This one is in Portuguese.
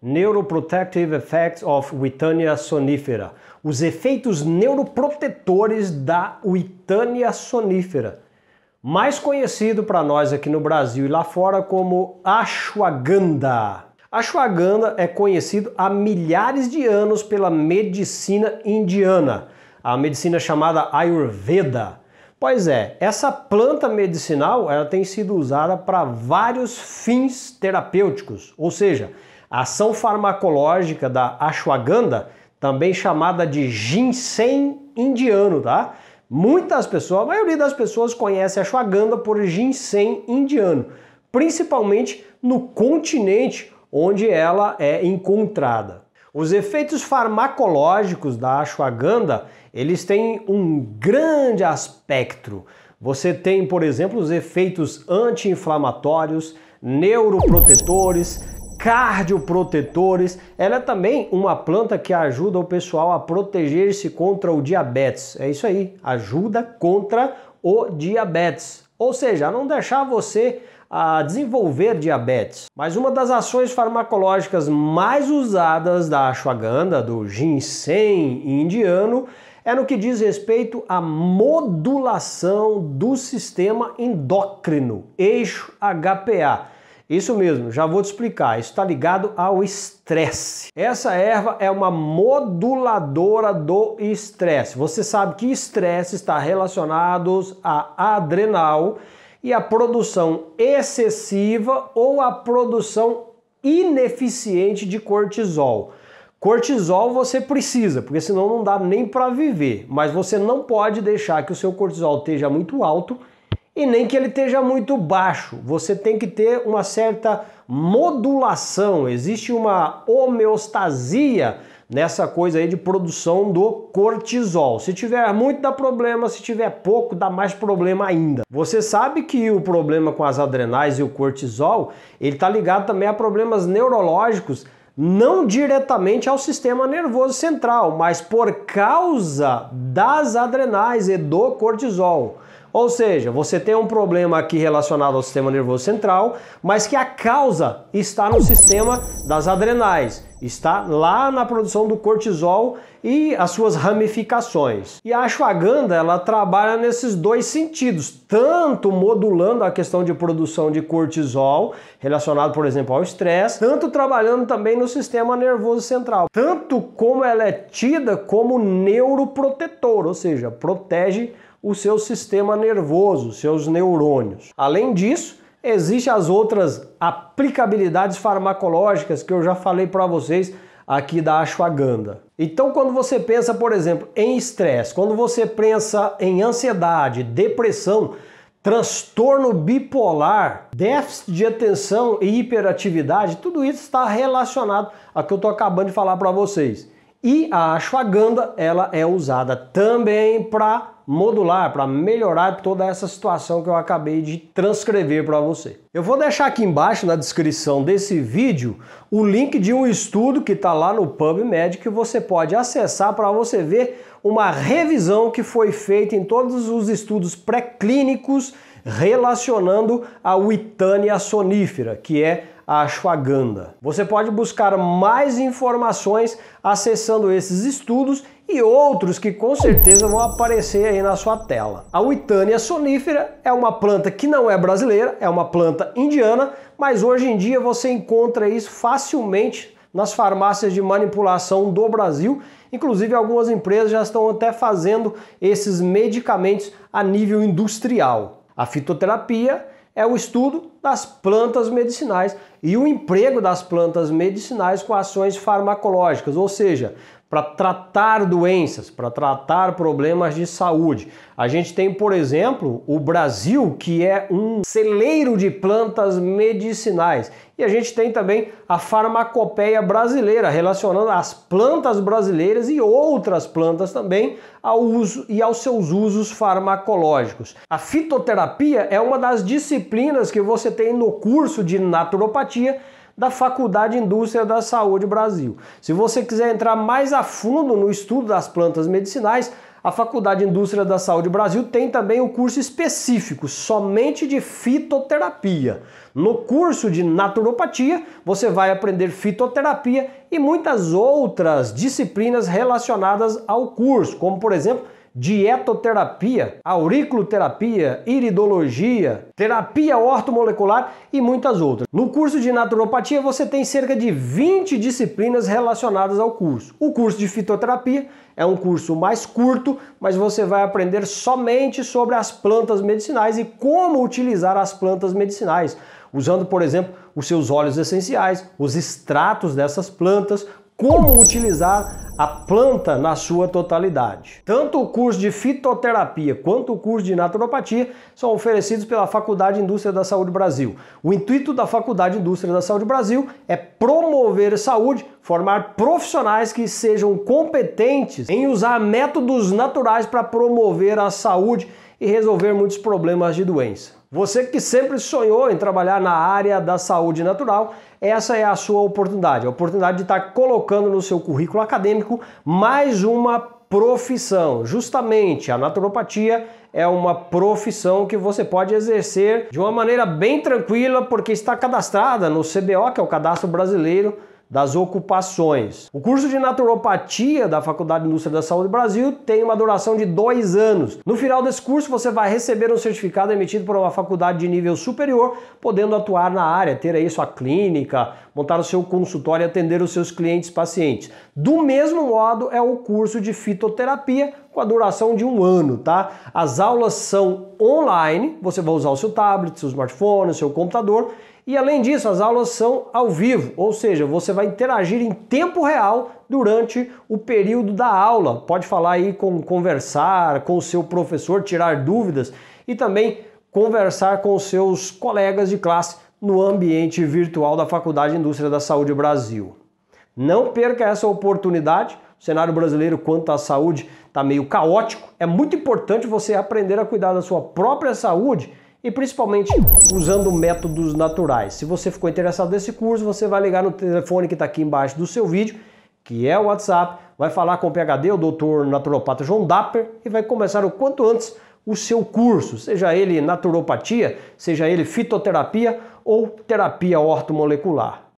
Neuroprotective Effects of Witania sonifera. Os efeitos neuroprotetores da Witania sonifera. Mais conhecido para nós aqui no Brasil e lá fora como ashwagandha. Ashwagandha é conhecido há milhares de anos pela medicina indiana, a medicina chamada Ayurveda. Pois é, essa planta medicinal ela tem sido usada para vários fins terapêuticos, ou seja, a ação farmacológica da ashwagandha, também chamada de ginseng indiano, tá? Muitas pessoas, a maioria das pessoas conhece a ashwagandha por ginseng indiano, principalmente no continente onde ela é encontrada. Os efeitos farmacológicos da ashwagandha, eles têm um grande aspecto. Você tem, por exemplo, os efeitos anti-inflamatórios, neuroprotetores, cardioprotetores. Ela é também uma planta que ajuda o pessoal a proteger-se contra o diabetes. É isso aí, ajuda contra o diabetes. Ou seja, não deixar você a ah, desenvolver diabetes. Mas uma das ações farmacológicas mais usadas da ashwagandha, do ginseng indiano, é no que diz respeito à modulação do sistema endócrino, eixo HPA. Isso mesmo, já vou te explicar. Isso está ligado ao estresse. Essa erva é uma moduladora do estresse. Você sabe que estresse está relacionado a adrenal e a produção excessiva ou a produção ineficiente de cortisol. Cortisol você precisa, porque senão não dá nem para viver, mas você não pode deixar que o seu cortisol esteja muito alto e nem que ele esteja muito baixo. Você tem que ter uma certa modulação, existe uma homeostasia nessa coisa aí de produção do cortisol. Se tiver muito dá problema, se tiver pouco dá mais problema ainda. Você sabe que o problema com as adrenais e o cortisol, ele tá ligado também a problemas neurológicos, não diretamente ao sistema nervoso central, mas por causa das adrenais e do cortisol. Ou seja, você tem um problema aqui relacionado ao sistema nervoso central, mas que a causa está no sistema das adrenais, está lá na produção do cortisol e as suas ramificações. E a ashwagandha, ela trabalha nesses dois sentidos, tanto modulando a questão de produção de cortisol, relacionado, por exemplo, ao estresse, tanto trabalhando também no sistema nervoso central, tanto como ela é tida como neuroprotetor, ou seja, protege o seu sistema nervoso, seus neurônios. Além disso, existem as outras aplicabilidades farmacológicas que eu já falei para vocês aqui da ashwagandha. Então, quando você pensa, por exemplo, em estresse, quando você pensa em ansiedade, depressão, transtorno bipolar, déficit de atenção e hiperatividade, tudo isso está relacionado a que eu estou acabando de falar para vocês. E a ashwagandha, ela é usada também para modular para melhorar toda essa situação que eu acabei de transcrever para você. Eu vou deixar aqui embaixo na descrição desse vídeo o link de um estudo que está lá no PubMed que você pode acessar para você ver uma revisão que foi feita em todos os estudos pré-clínicos relacionando a witânia sonífera, que é a ashwagandha. Você pode buscar mais informações acessando esses estudos e outros que com certeza vão aparecer aí na sua tela. A Witania sonífera é uma planta que não é brasileira, é uma planta indiana, mas hoje em dia você encontra isso facilmente nas farmácias de manipulação do Brasil. Inclusive, algumas empresas já estão até fazendo esses medicamentos a nível industrial. A fitoterapia é o estudo das plantas medicinais e o emprego das plantas medicinais com ações farmacológicas, ou seja, para tratar doenças, para tratar problemas de saúde. A gente tem, por exemplo, o Brasil, que é um celeiro de plantas medicinais. E a gente tem também a farmacopeia brasileira, relacionando as plantas brasileiras e outras plantas também ao uso e aos seus usos farmacológicos. A fitoterapia é uma das disciplinas que você tem no curso de naturopatia da Faculdade Indústria da Saúde Brasil. Se você quiser entrar mais a fundo no estudo das plantas medicinais, a Faculdade Indústria da Saúde Brasil tem também um curso específico somente de fitoterapia. No curso de naturopatia, você vai aprender fitoterapia e muitas outras disciplinas relacionadas ao curso, como por exemplo, dietoterapia, auriculoterapia, iridologia, terapia ortomolecular e muitas outras. No curso de naturopatia você tem cerca de 20 disciplinas relacionadas ao curso. O curso de fitoterapia é um curso mais curto, mas você vai aprender somente sobre as plantas medicinais e como utilizar as plantas medicinais, usando, por exemplo, os seus óleos essenciais, os extratos dessas plantas, como utilizar a planta na sua totalidade. Tanto o curso de fitoterapia quanto o curso de naturopatia são oferecidos pela Faculdade Indústria da Saúde Brasil. O intuito da Faculdade Indústria da Saúde Brasil é promover saúde, formar profissionais que sejam competentes em usar métodos naturais para promover a saúde e resolver muitos problemas de doença. Você que sempre sonhou em trabalhar na área da saúde natural, essa é a sua oportunidade, a oportunidade de estar colocando no seu currículo acadêmico médico mais uma profissão. Justamente a naturopatia é uma profissão que você pode exercer de uma maneira bem tranquila, porque está cadastrada no CBO, que é o Cadastro Brasileiro das ocupações. O curso de naturopatia da Faculdade de Indústria da Saúde Brasil tem uma duração de dois anos. No final desse curso, você vai receber um certificado emitido por uma faculdade de nível superior, podendo atuar na área, ter aí sua clínica, montar o seu consultório e atender os seus clientes pacientes. Do mesmo modo, é o curso de fitoterapia com a duração de um ano, tá? As aulas são online, você vai usar o seu tablet, seu smartphone, seu computador e além disso, as aulas são ao vivo, ou seja, você vai interagir em tempo real durante o período da aula. Pode falar aí com conversar com o seu professor, tirar dúvidas e também conversar com seus colegas de classe no ambiente virtual da Faculdade de Indústria da Saúde Brasil. Não perca essa oportunidade. O cenário brasileiro quanto à saúde está meio caótico. É muito importante você aprender a cuidar da sua própria saúde e principalmente usando métodos naturais. Se você ficou interessado nesse curso, você vai ligar no telefone que está aqui embaixo do seu vídeo, que é o WhatsApp, vai falar com o PHD, o doutor naturopata João Dapper, e vai começar o quanto antes o seu curso, seja ele naturopatia, seja ele fitoterapia ou terapia ortomolecular.